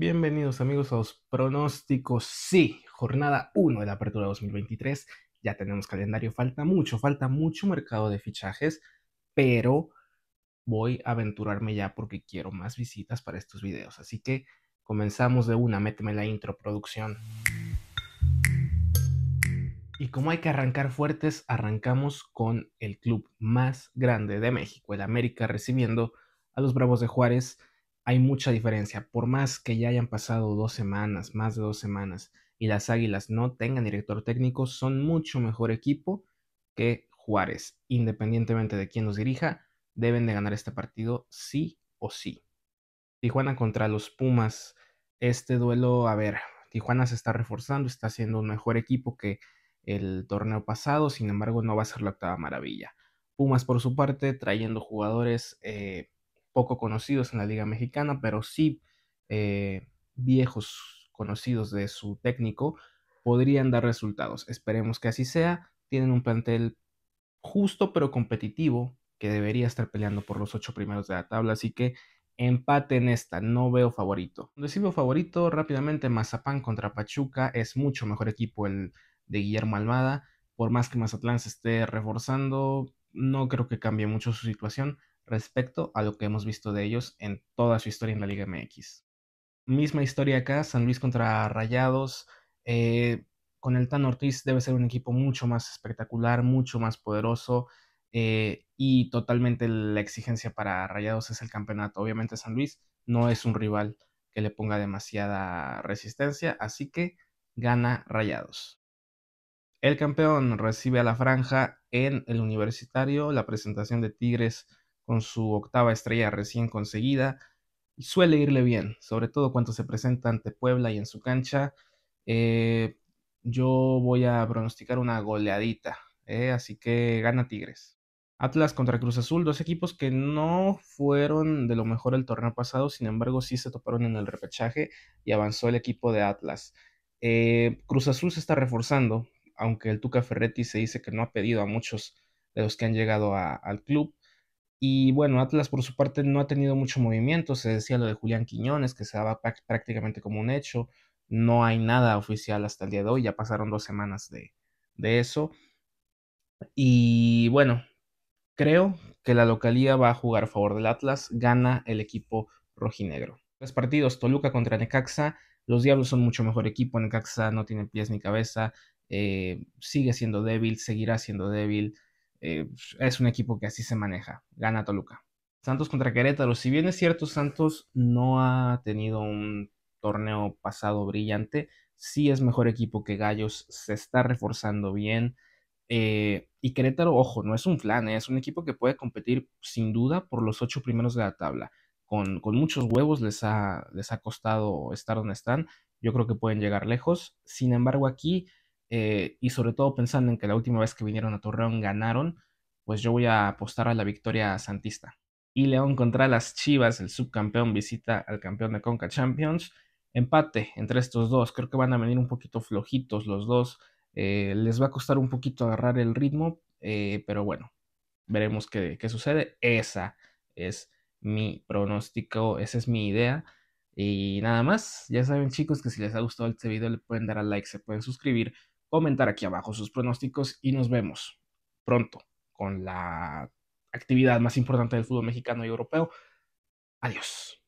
Bienvenidos amigos a los pronósticos. Sí, jornada 1 de la apertura 2023. Ya tenemos calendario, falta mucho, falta mucho mercado de fichajes, pero voy a aventurarme ya porque quiero más visitas para estos videos. Así que comenzamos de una, méteme la intro, producción. Y como hay que arrancar fuertes, arrancamos con el club más grande de México, el América, recibiendo a los Bravos de Juárez hay mucha diferencia. Por más que ya hayan pasado dos semanas, más de dos semanas, y las Águilas no tengan director técnico, son mucho mejor equipo que Juárez. Independientemente de quién los dirija, deben de ganar este partido sí o sí. Tijuana contra los Pumas. Este duelo, a ver, Tijuana se está reforzando, está siendo un mejor equipo que el torneo pasado, sin embargo no va a ser la octava maravilla. Pumas por su parte, trayendo jugadores eh, poco conocidos en la Liga Mexicana, pero sí eh, viejos conocidos de su técnico, podrían dar resultados. Esperemos que así sea. Tienen un plantel justo pero competitivo que debería estar peleando por los ocho primeros de la tabla, así que empate en esta, no veo favorito. Recibo favorito rápidamente, Mazapán contra Pachuca es mucho mejor equipo el de Guillermo Almada, por más que Mazatlán se esté reforzando, no creo que cambie mucho su situación respecto a lo que hemos visto de ellos en toda su historia en la Liga MX. Misma historia acá, San Luis contra Rayados. Eh, con el Tan Ortiz debe ser un equipo mucho más espectacular, mucho más poderoso eh, y totalmente la exigencia para Rayados es el campeonato. Obviamente San Luis no es un rival que le ponga demasiada resistencia, así que gana Rayados. El campeón recibe a la franja en el universitario la presentación de Tigres con su octava estrella recién conseguida suele irle bien, sobre todo cuando se presenta ante Puebla y en su cancha. Eh, yo voy a pronosticar una goleadita, eh, así que gana Tigres. Atlas contra Cruz Azul, dos equipos que no fueron de lo mejor el torneo pasado, sin embargo sí se toparon en el repechaje y avanzó el equipo de Atlas. Eh, Cruz Azul se está reforzando, aunque el Tuca Ferretti se dice que no ha pedido a muchos de los que han llegado al club. Y bueno, Atlas por su parte no ha tenido mucho movimiento. Se decía lo de Julián Quiñones, que se daba prácticamente como un hecho. No hay nada oficial hasta el día de hoy. Ya pasaron dos semanas de, eso. Y bueno, creo que la localía va a jugar a favor del Atlas. Gana el equipo rojinegro. Tres partidos, Toluca contra Necaxa. Los Diablos son mucho mejor equipo. Necaxa no tiene pies ni cabeza. Eh, sigue siendo débil, seguirá siendo débil. Eh, pues, es un equipo que así se maneja. Gana Toluca. Santos contra Querétaro. Si bien es cierto, Santos no ha tenido un torneo pasado brillante, sí es mejor equipo que Gallos, se está reforzando bien. Eh, y Querétaro, ojo, no es un flan, eh, es un equipo que puede competir sin duda por los ocho primeros de la tabla. Con, muchos huevos les les ha costado estar donde están. Yo creo que pueden llegar lejos. Sin embargo, aquí eh, y sobre todo pensando en que la última vez que vinieron a Torreón ganaron, pues yo voy a apostar a la victoria santista. Y León contra las Chivas, el subcampeón visita al campeón de Conca Champions. Empate entre estos dos, creo que van a venir un poquito flojitos los dos. Eh, les va a costar un poquito agarrar el ritmo, eh, pero bueno, veremos qué, qué sucede. Esa es mi pronóstico, esa es mi idea. Y nada más, ya saben chicos que si les ha gustado este video le pueden dar a like, se pueden suscribir, comentar aquí abajo sus pronósticos y nos vemos pronto con la actividad más importante del fútbol mexicano y europeo. Adiós.